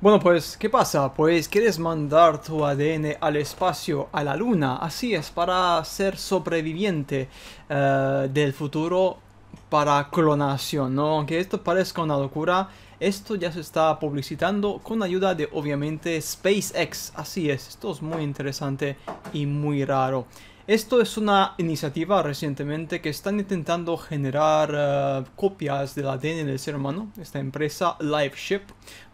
Bueno pues, ¿qué pasa? Pues quieres mandar tu ADN al espacio, a la luna, así es, para ser sobreviviente eh, del futuro para clonación, ¿no? Aunque esto parezca una locura, esto ya se está publicitando con ayuda de obviamente SpaceX, así es, esto es muy interesante y muy raro. Esto es una iniciativa recientemente que están intentando generar copias eh, copias del ADN del ser humano, esta empresa LiveShip,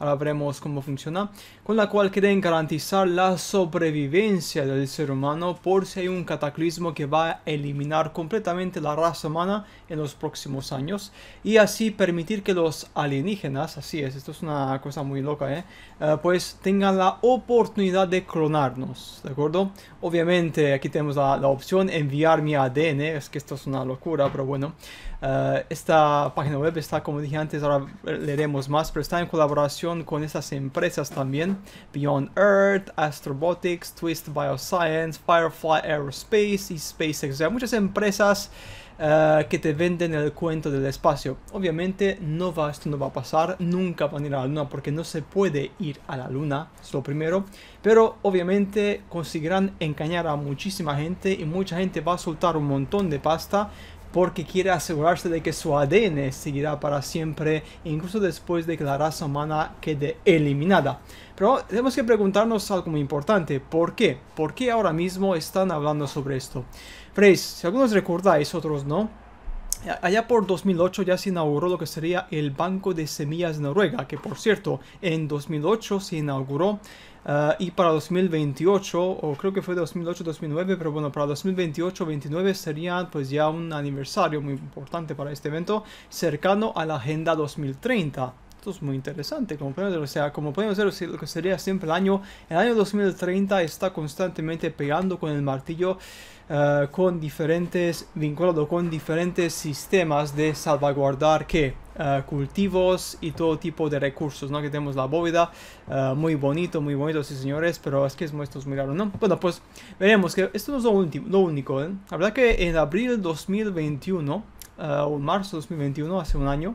ahora veremos cómo funciona, con la cual quieren garantizar la sobrevivencia del ser humano por si hay un cataclismo que va a eliminar completamente la raza humana en los próximos años y así permitir que los alienígenas, así es, esto es una cosa muy loca, ¿eh? eh pues tengan la oportunidad de clonarnos, ¿de acuerdo? Obviamente aquí tenemos la la opción enviar mi ADN, es que esto es una locura, pero bueno. Eh, esta página web está, como dije antes, ahora leeremos más, pero está en colaboración con estas empresas también. Beyond Earth, Astrobotics, Twist Bioscience, Firefly Aerospace y SpaceX. O muchas empresas eh, que te venden el cuento del espacio. Obviamente no va, esto no va a pasar, nunca van a ir a la luna porque no se puede ir a la luna, es lo primero. Pero obviamente conseguirán engañar a muchísima gente y mucha gente va a soltar un montón de pasta porque quiere asegurarse de que su ADN seguirá para siempre, incluso después de que la raza humana quede eliminada. Pero tenemos que preguntarnos algo muy importante, ¿por qué? ¿Por qué ahora mismo están hablando sobre esto? Freys, si algunos recordáis, otros no, allá por 2008 ya se inauguró lo que sería el Banco de Semillas de Noruega, que por cierto, en 2008 se inauguró ah, y para 2028, o creo que fue 2008-2009, pero bueno, para 2028-29 sería pues ya un aniversario muy importante para este evento, cercano a la Agenda 2030 esto es muy interesante, como podemos ver, o sea, como pueden ver, lo que sería siempre el año, el año 2030 está constantemente pegando con el martillo eh, con diferentes, vinculado con diferentes sistemas de salvaguardar que eh, cultivos y todo tipo de recursos, ¿no? Que tenemos la bóveda, eh, muy bonito, muy bonito, sí señores, pero es que esto es muy raro, ¿no? Bueno, pues veremos que esto no es lo, lo único, ¿eh? La verdad que en abril 2021 o eh, marzo de 2021, hace un año,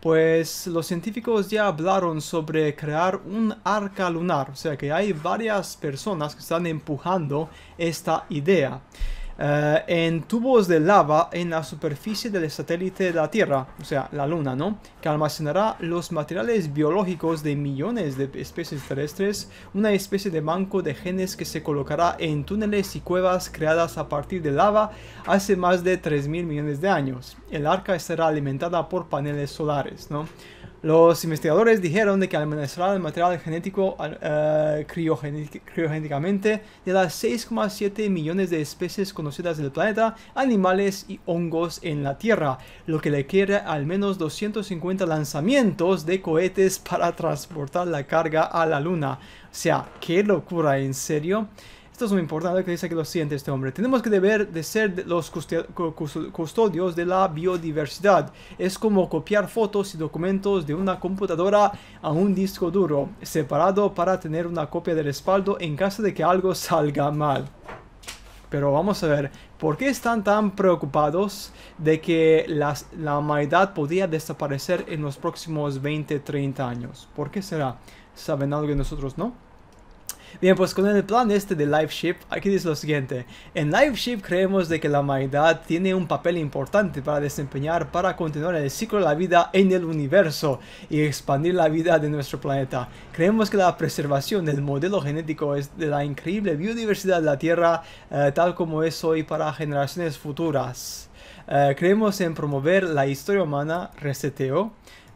pues los científicos ya hablaron sobre crear un arca lunar, o sea que hay varias personas que están empujando esta idea. Eh, en tubos de lava en la superficie del satélite de la Tierra, o sea, la Luna, ¿no? Que almacenará los materiales biológicos de millones de especies terrestres, una especie de banco de genes que se colocará en túneles y cuevas creadas a partir de lava hace más de 3.000 millones de años. El arca estará alimentada por paneles solares, ¿no? Los investigadores dijeron de que almacenará el material genético uh, criogénicamente de las 6,7 millones de especies conocidas en del planeta, animales y hongos en la Tierra, lo que le requiere al menos 250 lanzamientos de cohetes para transportar la carga a la Luna. O sea, qué locura, en serio. Esto es muy importante que dice que lo siente este hombre. Tenemos que deber de ser los custodios de la biodiversidad. Es como copiar fotos y documentos de una computadora a un disco duro, separado para tener una copia de respaldo en caso de que algo salga mal. Pero vamos a ver, ¿por qué están tan preocupados de que las, la humanidad podría desaparecer en los próximos 20, 30 años? ¿Por qué será? ¿Saben algo de nosotros, no? Bien, pues con el plan este de Liveship, aquí dice lo siguiente. En Liveship creemos de que la humanidad tiene un papel importante para desempeñar para continuar el ciclo de la vida en el universo y expandir la vida de nuestro planeta. Creemos que la preservación del modelo genético es de la increíble biodiversidad de la Tierra eh, tal como es hoy para generaciones futuras. Eh, creemos en promover la historia humana, reseteo,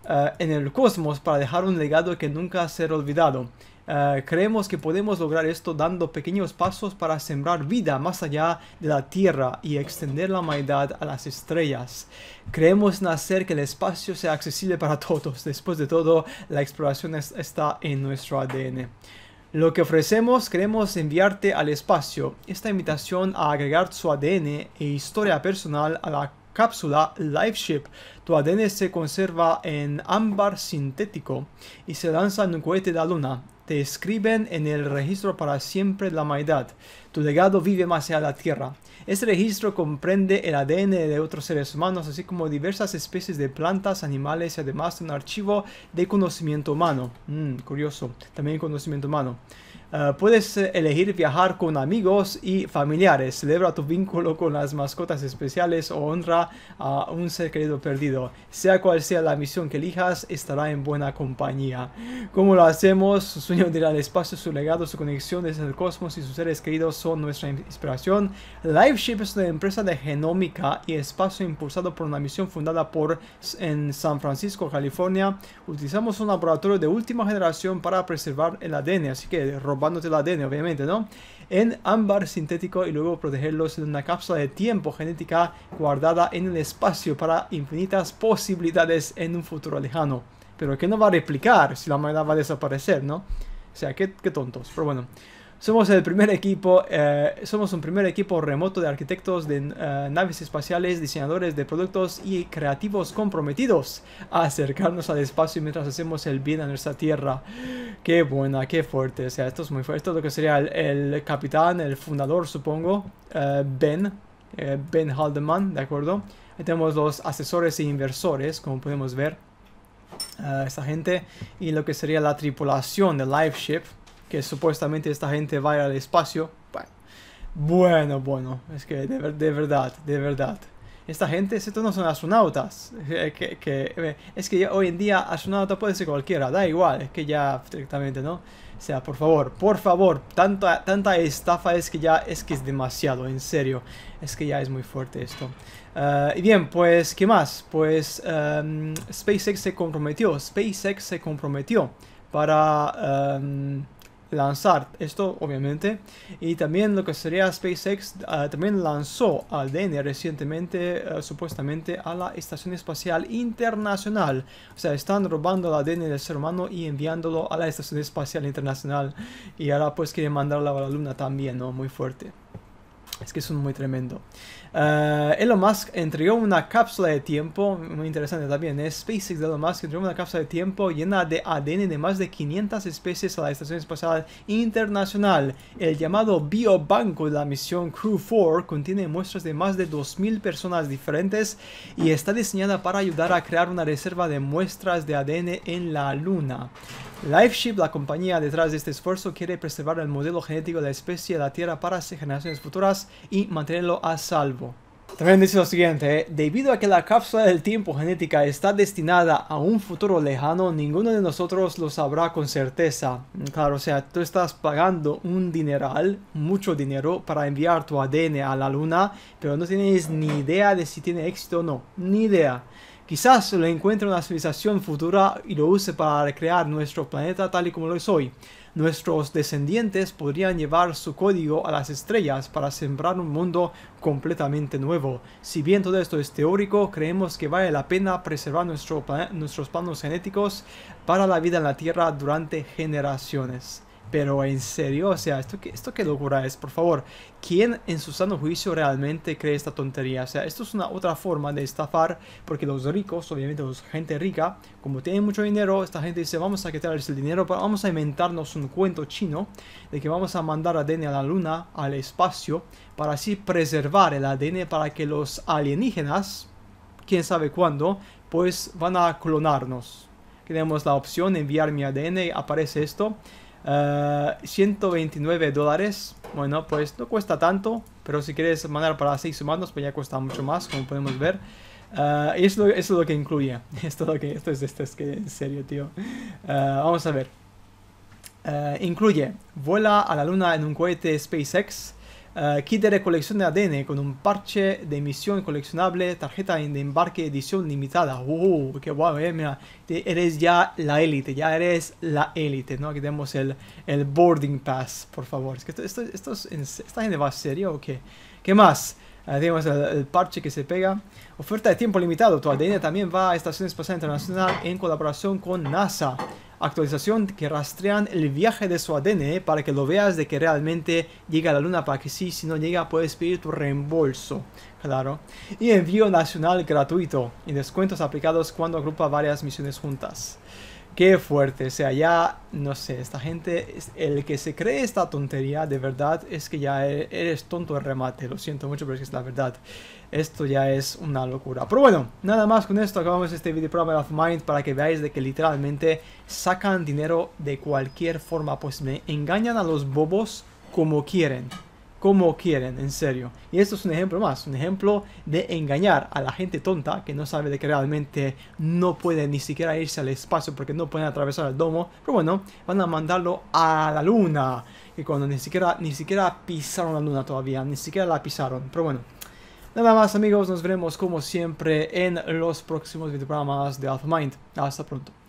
eh, en el cosmos para dejar un legado que nunca será olvidado. Ah, creemos que podemos lograr esto dando pequeños pasos para sembrar vida más allá de la Tierra y extender la humanidad a las estrellas. Creemos en hacer que el espacio sea accesible para todos. Después de todo, la exploración está en nuestro ADN. Lo que ofrecemos, queremos enviarte al espacio. Esta invitación a agregar su ADN e historia personal a la cápsula LifeShip. Tu ADN se conserva en ámbar sintético y se lanza en un cohete de la luna te escriben en el registro para siempre la Maidad. Tu legado vive más allá de la Tierra. Este registro comprende el ADN de otros seres humanos, así como diversas especies de plantas, animales y además un archivo de conocimiento humano. Mm, curioso, también conocimiento humano. Ah, puedes eh, elegir viajar con amigos y familiares. Celebra tu vínculo con las mascotas especiales o honra a un ser querido perdido. Sea cual sea la misión que elijas, estará en buena compañía. ¿Cómo lo hacemos? Su sueño de el espacio, su legado, su conexión desde el cosmos y sus seres queridos son nuestra inspiración. Liveship es una empresa de genómica y espacio impulsado por una misión fundada por en San Francisco, California. Utilizamos un laboratorio de última generación para preservar el ADN, así que robar te la den, obviamente, ¿no? En ámbar sintético y luego protegerlos en una cápsula de tiempo genética guardada en el espacio para infinitas posibilidades en un futuro lejano. Pero que no va a replicar si la humanidad va a desaparecer, ¿no? O sea, qué, qué tontos, pero bueno. Somos el primer equipo, eh, somos un primer equipo remoto de arquitectos de eh, naves espaciales, diseñadores de productos y creativos comprometidos a acercarnos al espacio mientras hacemos el bien a nuestra Tierra. Qué buena, qué fuerte. O sea, esto es muy fuerte. Esto es lo que sería el, capitán, el fundador, supongo, eh, Ben, Ben Haldeman, ¿de acuerdo? Ahí tenemos los asesores e inversores, como podemos ver, esta gente, y lo que sería la tripulación de live ship que supuestamente esta gente va al espacio. Bueno, bueno, es que de, verdad, de verdad. Esta gente, estos no son astronautas. Eh, que, eh, es que hoy en día astronauta puede ser cualquiera, da igual, es que ya directamente, ¿no? O sea, por favor, por favor, tanta, tanta estafa es que ya es que es demasiado, en serio. Es que ya es muy fuerte esto. Eh, y bien, pues, ¿qué más? Pues em, SpaceX se comprometió, SpaceX se comprometió para... Em, lanzar esto, obviamente. Y también lo que sería SpaceX ah, también lanzó al DN recientemente, ah, supuestamente, a la Estación Espacial Internacional. O sea, están robando el ADN del ser humano y enviándolo a la Estación Espacial Internacional. Y ahora pues quieren mandarlo a la Luna también, ¿no? Muy fuerte. Es que es muy tremendo. Eh, Elon Musk entregó una cápsula de tiempo, muy interesante también, es ¿eh? SpaceX de Elon Musk entregó una cápsula de tiempo llena de ADN de más de 500 especies a la Estación Espacial Internacional. El llamado biobanco de la misión Crew 4 contiene muestras de más de 2.000 personas diferentes y está diseñada para ayudar a crear una reserva de muestras de ADN en la Luna. LifeShip, la compañía detrás de este esfuerzo, quiere preservar el modelo genético de la especie de la Tierra para generaciones futuras y mantenerlo a salvo. También dice lo siguiente, eh, debido a que la cápsula del tiempo genética está destinada a un futuro lejano, ninguno de nosotros lo sabrá con certeza. Mm, claro, o sea, tú estás pagando un dineral, mucho dinero, para enviar tu ADN a la luna, pero no tienes ni idea de si tiene éxito o no, ni idea. Quizás lo encuentre una civilización futura y lo use para recrear nuestro planeta tal y como lo es hoy. Nuestros descendientes podrían llevar su código a las estrellas para sembrar un mundo completamente nuevo. Si bien todo esto es teórico, creemos que vale la pena preservar nuestros planos genéticos para la vida en la Tierra durante generaciones. Pero en serio, o sea, esto, esto qué locura es, por favor. ¿Quién en su sano juicio realmente cree esta tontería? O sea, esto es una otra forma de estafar, porque los ricos, obviamente, los gente rica, como tienen mucho dinero, esta gente dice, vamos a quitarles el dinero, pero vamos a inventarnos un cuento chino de que vamos a mandar ADN a la luna, al espacio, para así preservar el ADN para que los alienígenas, quién sabe cuándo, pues van a clonarnos. Tenemos la opción enviar mi ADN, aparece esto. 129 eh, dólares. Bueno, pues no cuesta tanto, pero si quieres mandar para 6 humanos, pues ya cuesta mucho más, como podemos ver. Eh, y eso, es lo que incluye. Esto, lo que, esto es, esto es que, en serio, tío. Eh, vamos a ver. incluye, vuela a la luna en un cohete SpaceX, eh, kit de recolección de ADN con un parche de misión coleccionable, tarjeta de embarque edición limitada. ¡Uh! ¡Qué guau! Eh, mira, eres ya la élite, ya eres la élite, ¿no? Aquí tenemos el, el boarding pass, por favor. Es que esto, ¿Esta gente va serio o qué? ¿Qué más? Eh, tenemos el, parche que se pega. Oferta de tiempo limitado. Tu ADN también va a Estación Espacial Internacional en colaboración con NASA actualización que rastrean el viaje de su ADN para que lo veas de que realmente llega a la luna para que sí, si no llega puedes pedir tu reembolso, claro. Y envío nacional gratuito y descuentos aplicados cuando agrupa varias misiones juntas. Qué fuerte, o sea, ya, no sé, esta gente, el que se cree esta tontería, de verdad, es que ya e, eres tonto el remate, lo siento mucho, pero es que es la verdad. Esto ya es una locura. Pero bueno, nada más con esto acabamos este video Problem of Mind para que veáis de que literalmente sacan dinero de cualquier forma posible, pues engañan a los bobos como quieren como quieren, en serio. Y esto es un ejemplo más, un ejemplo de engañar a la gente tonta que no sabe de que realmente no puede ni siquiera irse al espacio porque no puede atravesar el domo. Pero bueno, van a mandarlo a la luna. Y cuando ni siquiera, ni siquiera pisaron la luna todavía, ni siquiera la pisaron. Pero bueno. Nada más amigos, nos veremos como siempre en los próximos videoprogramas de Alpha Mind. Hasta pronto.